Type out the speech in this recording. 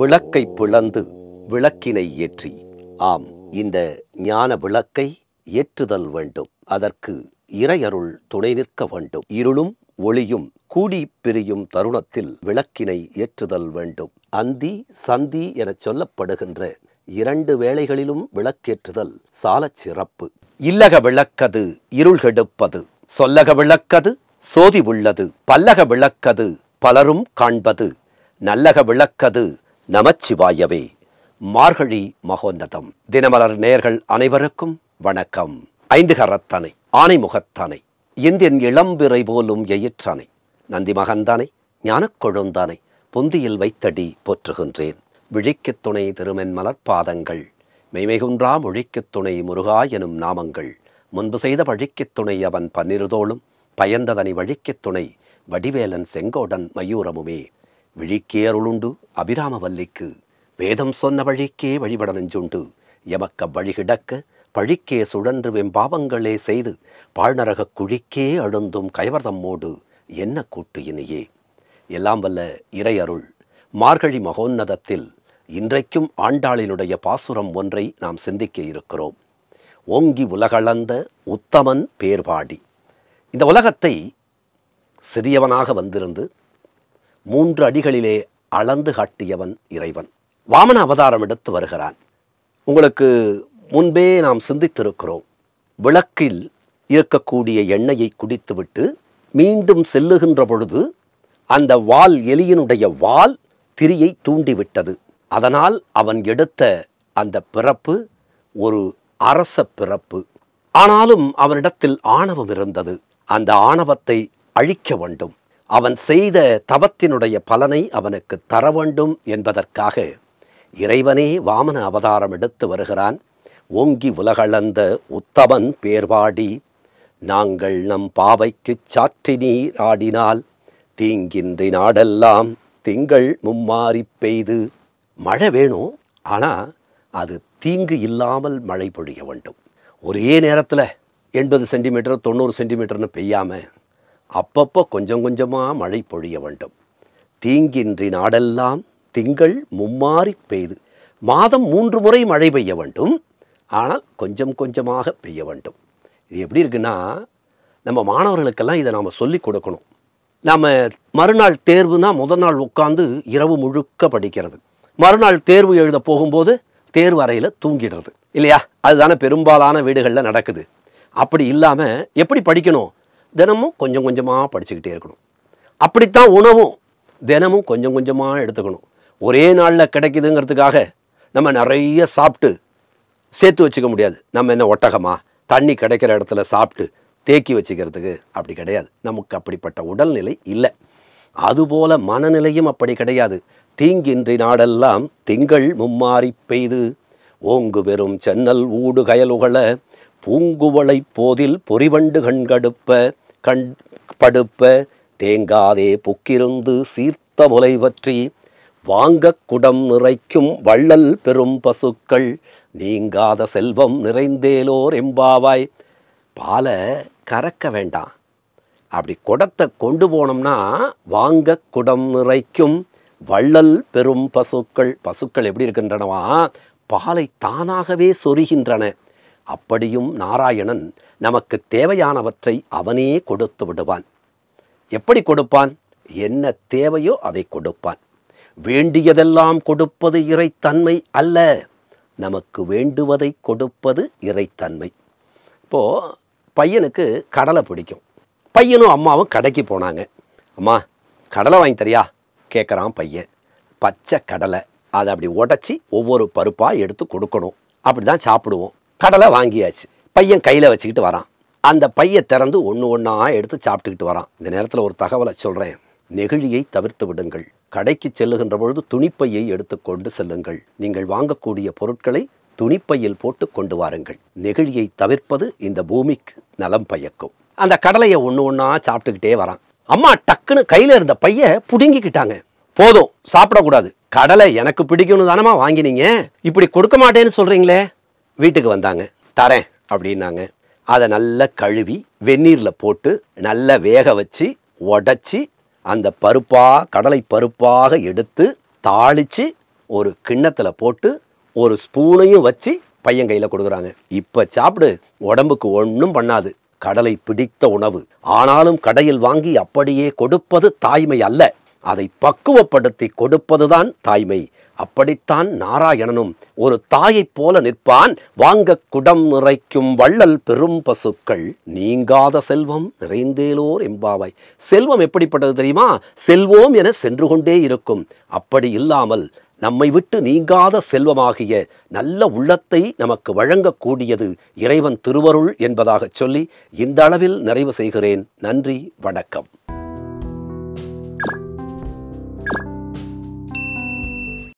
விளக்கை பிளந்து விளக்கினை ஏற்றி ஆம் இந்த ஞான விளக்கை ஏற்றுதல் வேண்டும் அதற்கு இறையருள் துணை நிற்க வேண்டும் இருளும் ஒளியும் கூடி பிரியும் தருணத்தில் விளக்கினை ஏற்றுதல் வேண்டும் அந்தி சந்தி என சொல்லப்படுகின்ற இரண்டு வேளைகளிலும் விளக்கேற்றுதல் சாலச் சிறப்பு இல்லக விளக்கது இருள் கெடுப்பது சொல்லக விளக்கது சோதி உள்ளது பல்லக விளக்கது பலரும் காண்பது நல்லக விளக்கது நமச்சிவாயவே மார்கழி மகோன்னதம் தினமலர் நேர்கள் அனைவருக்கும் வணக்கம் ஐந்து ஐந்துகரத்தனை ஆனைமுகத்தனை இந்தியன் இளம்பிறை போலும் எயிற்றானை நந்தி மகந்தனை ஞானக்கொழுந்தனை புந்தியில் வைத்தடி போற்றுகின்றேன் விழிக்குத் துணை திருமென் பாதங்கள் மெய்மைகுன்றா மொழிக்குத் துணை முருகா எனும் நாமங்கள் முன்பு செய்த வழிக்குத் துணை அவன் பன்னிருதோளும் பயந்ததனி வழிக்குத் துணை வடிவேலன் செங்கோடன் மயூரமுமே விழிக்கே அருளுண்டு அபிராமவல்லிக்கு வேதம் சொன்ன வழிக்கே வழிபட நெஞ்சுண்டு எமக்க வழிகிடக்க பழிக்கே சுழன்று வெம்பாவங்களே செய்து பாழ்நரக குழிக்கே அழுந்தும் கைவரதம்மோடு என்ன கூட்டு இனியே எல்லாம் வல்ல இறையருள் மார்கழி மகோன்னதத்தில் இன்றைக்கும் ஆண்டாளினுடைய பாசுரம் ஒன்றை நாம் சிந்திக்க இருக்கிறோம் ஓங்கி உலகளந்த உத்தமன் பேர்பாடி இந்த உலகத்தை சிறியவனாக வந்திருந்து மூன்று அடிகளிலே அளந்து காட்டியவன் இறைவன் வாமன அவதாரம் எடுத்து வருகிறான் உங்களுக்கு முன்பே நாம் சிந்தித்திருக்கிறோம் விளக்கில் இருக்கக்கூடிய எண்ணெயை குடித்துவிட்டு மீண்டும் செல்லுகின்ற பொழுது அந்த வால் எலியினுடைய வால் திரியை தூண்டிவிட்டது அதனால் அவன் எடுத்த அந்த பிறப்பு ஒரு அரச பிறப்பு ஆனாலும் அவனிடத்தில் ஆணவம் இருந்தது அந்த ஆணவத்தை அழிக்க வேண்டும் அவன் செய்த தவத்தினுடைய பலனை அவனுக்கு தர வேண்டும் என்பதற்காக இறைவனே வாமன அவதாரம் எடுத்து வருகிறான் ஓங்கி உலகளந்த உத்தவன் பேர்வாடி நாங்கள் நம் பாவைக்குச் சாற்றி நீர் ஆடினால் தீங்கின்றி நாடெல்லாம் திங்கள் மும்மாறி பெய்து மழை வேணும் ஆனால் அது தீங்கு இல்லாமல் மழை பொழிய வேண்டும் ஒரே நேரத்தில் எண்பது சென்டிமீட்டர் தொண்ணூறு சென்டிமீட்டர்னு பெய்யாமல் அப்பப்போ கொஞ்சம் கொஞ்சமாக மழை பொழிய வேண்டும் தீங்கின்றி நாடெல்லாம் திங்கள் மும்மாறி பெய்து மாதம் மூன்று முறை மழை பெய்ய வேண்டும் ஆனால் கொஞ்சம் கொஞ்சமாக பெய்ய வேண்டும் இது எப்படி இருக்குன்னா நம்ம மாணவர்களுக்கெல்லாம் இதை நாம் சொல்லிக் கொடுக்கணும் நாம் மறுநாள் தேர்வுனா முதல் நாள் உட்காந்து இரவு முழுக்க படிக்கிறது மறுநாள் தேர்வு எழுத போகும்போது தேர்வு அறையில் தூங்கிடுறது இல்லையா அதுதானே பெரும்பாலான வீடுகளில் நடக்குது அப்படி இல்லாமல் எப்படி படிக்கணும் தினமும் கொஞ்சம் கொஞ்சமாக படிச்சுக்கிட்டே இருக்கணும் அப்படித்தான் உணவும் தினமும் கொஞ்சம் கொஞ்சமாக எடுத்துக்கணும் ஒரே நாளில் கிடைக்குதுங்கிறதுக்காக நம்ம நிறைய சாப்பிட்டு சேர்த்து வச்சுக்க முடியாது நம்ம என்ன ஒட்டகமாக தண்ணி கிடைக்கிற இடத்துல சாப்பிட்டு தேக்கி வச்சுக்கிறதுக்கு அப்படி கிடையாது நமக்கு அப்படிப்பட்ட உடல்நிலை இல்லை அதுபோல மனநிலையும் அப்படி கிடையாது தீங்கின்றி நாடெல்லாம் திங்கள் மும்மாறி பெய்து ஓங்கு பெறும் சென்னல் ஊடு கயலுகளை பூங்குவளை போதில் பொறிவண்டு கண்கடுப்ப கண் படுப்ப தேங்காதே புக்கிருந்து சீர்த்த முலை பற்றி வாங்க குடம் நிறைக்கும் வள்ளல் பெரும் பசுக்கள் நீங்காத செல்வம் நிறைந்தேலோர் எம்பாவாய் பாலை கறக்க வேண்டாம் அப்படி குடத்தை கொண்டு போனோம்னா வாங்க குடம் நிறைக்கும் வள்ளல் பெரும் பசுக்கள் பசுக்கள் எப்படி இருக்கின்றனவா பாலை தானாகவே சொருகின்றன அப்படியும் நாராயணன் நமக்கு தேவையானவற்றை அவனே கொடுத்து விடுவான் எப்படி கொடுப்பான் என்ன தேவையோ அதை கொடுப்பான் வேண்டியதெல்லாம் கொடுப்பது இறைத்தன்மை அல்ல நமக்கு வேண்டுவதை கொடுப்பது இறைத்தன்மை இப்போது பையனுக்கு கடலை பிடிக்கும் பையனும் அம்மாவும் கடைக்கு போனாங்க அம்மா கடலை வாங்கி தரியா கேட்குறான் பையன் பச்சை கடலை அதை அப்படி உடச்சி ஒவ்வொரு பருப்பாக எடுத்து கொடுக்கணும் அப்படி தான் சாப்பிடுவோம் கடலை வாங்கியாச்சு பையன் கையில் வச்சுக்கிட்டு வரான் அந்த பையை திறந்து ஒன்று ஒன்றா எடுத்து சாப்பிட்டுக்கிட்டு வரான் இந்த நேரத்தில் ஒரு தகவலை சொல்கிறேன் நெகிழியை தவிர்த்து விடுங்கள் கடைக்கு செல்லுகின்ற பொழுது துணிப்பையை எடுத்துக்கொண்டு செல்லுங்கள் நீங்கள் வாங்கக்கூடிய பொருட்களை துணிப்பையில் போட்டு கொண்டு வாருங்கள் நெகிழியை தவிர்ப்பது இந்த பூமிக்கு நலம் பயக்கும் அந்த கடலையை ஒன்று ஒன்றா சாப்பிட்டுக்கிட்டே வரான் அம்மா டக்குன்னு கையில் இருந்த பைய புடுங்கிக்கிட்டாங்க போதும் சாப்பிடக்கூடாது கடலை எனக்கு பிடிக்கும்னு தானம்மா வாங்கினீங்க இப்படி கொடுக்க மாட்டேன்னு சொல்றீங்களே வீட்டுக்கு வந்தாங்க தரேன் அப்படின்னாங்க அதை நல்லா கழுவி வெந்நீரில் போட்டு நல்லா வேக வச்சு உடச்சி அந்த பருப்பாக கடலை பருப்பாக எடுத்து தாளித்து ஒரு கிண்ணத்தில் போட்டு ஒரு ஸ்பூனையும் வச்சு பையன் கையில் கொடுக்குறாங்க இப்போ சாப்பிடு உடம்புக்கு ஒன்றும் பண்ணாது கடலை பிடித்த உணவு ஆனாலும் கடையில் வாங்கி அப்படியே கொடுப்பது தாய்மை அல்ல அதை பக்குவப்படுத்தி கொடுப்பதுதான் தாய்மை அப்படித்தான் நாராயணனும் ஒரு தாயைப் போல நிற்பான் வாங்க குடம் நிறைக்கும் வள்ளல் பெரும் பசுக்கள் நீங்காத செல்வம் நிறைந்தேலோர் எம்பாவாய் செல்வம் எப்படிப்பட்டது தெரியுமா செல்வோம் என சென்று கொண்டே இருக்கும் அப்படி இல்லாமல் நம்மை விட்டு நீங்காத செல்வமாகிய நல்ல உள்ளத்தை நமக்கு வழங்கக்கூடியது இறைவன் திருவருள் என்பதாகச் சொல்லி இந்த அளவில் நிறைவு செய்கிறேன் நன்றி வணக்கம்